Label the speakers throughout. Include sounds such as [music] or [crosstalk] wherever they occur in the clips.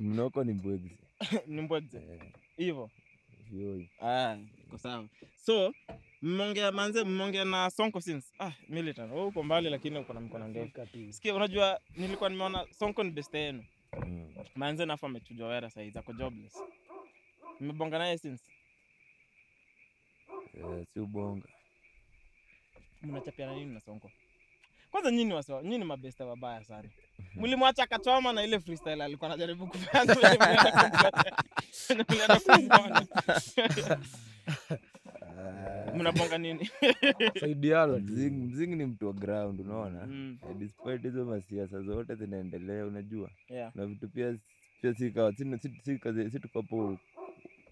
Speaker 1: mnoko ni mbwegzi
Speaker 2: [laughs] ni mbwegzi eh. hivyo yeah. iko sawa so mmeongea manze mmeongea na sonko since ah, militant wewe uko mbali lakini uko na mkono ndefu sikia unajua nilikuwa nimeona sonko ni beste yenu mm. manze nafu amechujwa wera saizi ako jobless mmebonga naye since
Speaker 1: yeah, si ubonga
Speaker 2: mnachapiana nini na sonko kwanza nyinyi wasa, nyinyi mabesta wabaya sana. Mhm. Mlimwacha akachoma na ile freestyle alikuwa anajaribu kufanya. [laughs] Mnabonga nini? yalo
Speaker 1: mzingi, mzingi ni mtu wa ground unaona? Mm. Eh, despite hizo masiasa zote zinaendelea unajua. Yeah. Na vitu pia pia si kawa si si si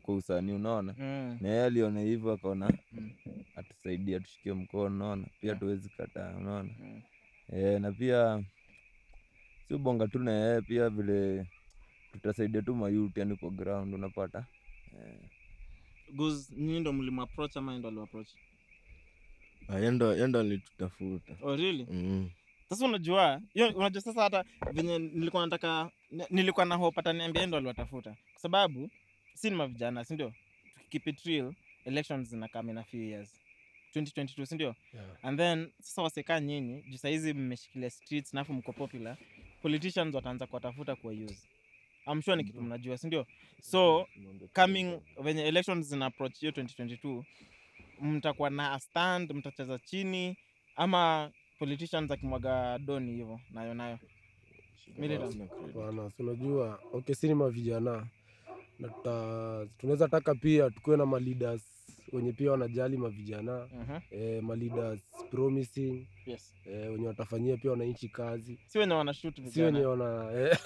Speaker 1: kwa usanii unaona mm. na yeye aliona hivyo akaona mm. atusaidia tushikie mkono unaona pia yeah. tuwezi kataa unaona mm. e, na pia si tu na yeye pia vile tutasaidia tu mayuti yani kwa ground unapata
Speaker 2: e. ndo ama ndo
Speaker 1: ah, Yendo yendo alitutafuta.
Speaker 2: Oh, really? Mm. Sasa unajua hiyo, unajua sasa hata venye nilikuwa nataka nilikuwa na hope ndo aliwatafuta kwa sababu si ni mavijana sindio keep it real elections zinakam in a few years 2022 sindio yeah. and then sasa wasekaa nyinyi juu sahizi mmeshikilia streets nafu mko popular politicians wataanza kuwatafuta kuwa use I'm sure ni kitu mm-hmm. mnajua sindio so coming venye elections zina approach hiyo 2022 mtakuwa na astand mtacheza chini ama politicians akimwaga doni hivo nayo nayo unajua okay, sinima vijana na tuta, tunaweza taka pia tukuwe na maleaders wenye pia wanajali mavijana uh mhm. -huh. eh, maleaders promising yes. eh, wenye watafanyia pia wananchi kazi, si wenye wana shoot vijana, si wenye wana eh,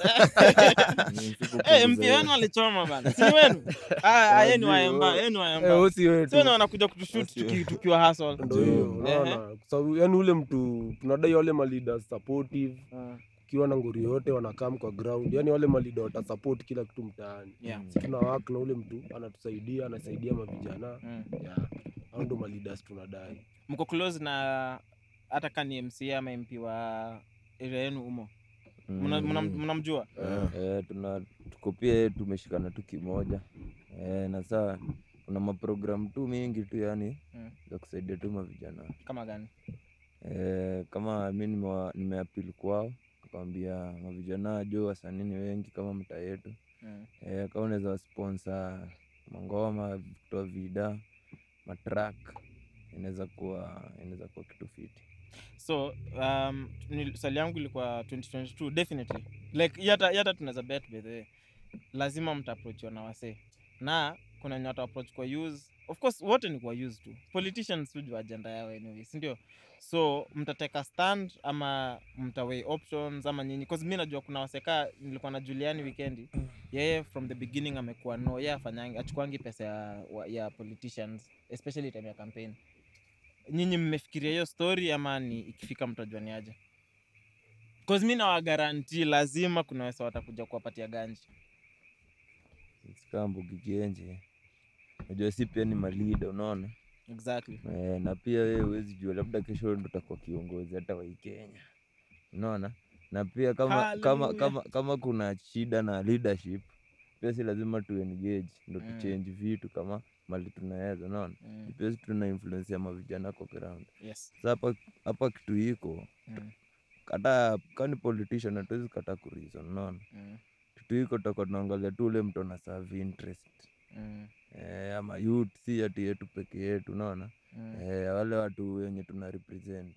Speaker 2: [laughs] eh mpi wenu alichoma bana, si wenu [laughs] ah, ah yeye ni waemba, yeye ni waemba eh, si wetu, si wenye wanakuja kutushoot tuki, tukiwa hustle, ndio hiyo unaona, kwa sababu yani ule mtu tunadai wale maleaders supportive uh mm. -huh wakiwa na ngori yote wanakam kwa ground, yani wale malido watasupport kila kitu mtaani yeah. si tuna wak na ule mtu anatusaidia anasaidia mavijana mm. yeah. au ndo malidas tunadai. Mko close na hata ni mc ama MP wa area yenu humo mm. mnamjua? mm.
Speaker 1: yeah. Eh, tuna tuko tumeshikana tu kimoja yeah, na saa kuna maprogram tu mingi tu yani mm. kusaidia tu mavijana kama gani? E, kama mi nimeapili kwao kuambia mavijana wajo wasanii wengi kama mtaa yetu mm. e, eh, kama unaweza sponsor mangoma kutoa vida matrak inaweza kuwa inaweza kuwa kitu fiti
Speaker 2: so um, sali yangu ilikuwa 2022 definitely like yata, yata tunaweza bet by the way lazima mtaaprochiwa na wasee na kuna wenye wata approach kwa use of course wote ni kwa use tu politicians hujua agenda yao anyway sindio so mtateka stand ama mtaway options ama nyinyi cause mi najua kuna waseka nilikuwa na juliani wikendi yeye from the beginning amekuwa no ye afanyangi achukuangi pesa ya, ya politicians especially time ya campaign nyinyi mmefikiria hiyo story ama ni ikifika mtajua ni aje cause mi nawagaranti lazima kuna wesa watakuja kuwapatia ganji
Speaker 1: sikaa mbugi unajua si pia ni malida unaona exactly. E, na pia wewe huwezi jua labda kesho ndo utakuwa kiongozi hata waikenya unaona na pia kama, kama, kama, kama kuna shida na leadership pia si lazima tu engage ndo mm. vitu kama mali tunaweza unaona mm. pia tuna influence ya mavijana kwa ground yes. sa hapa hapa kitu hiko hata mm. kama ni politician hatuwezi kata kurizon unaona mm. kitu hiko tutakuwa tunaangalia tu ule mtu ana serve interest mm. e, si ati yetu peke yetu unaona mm. e, wale watu wenye tuna represent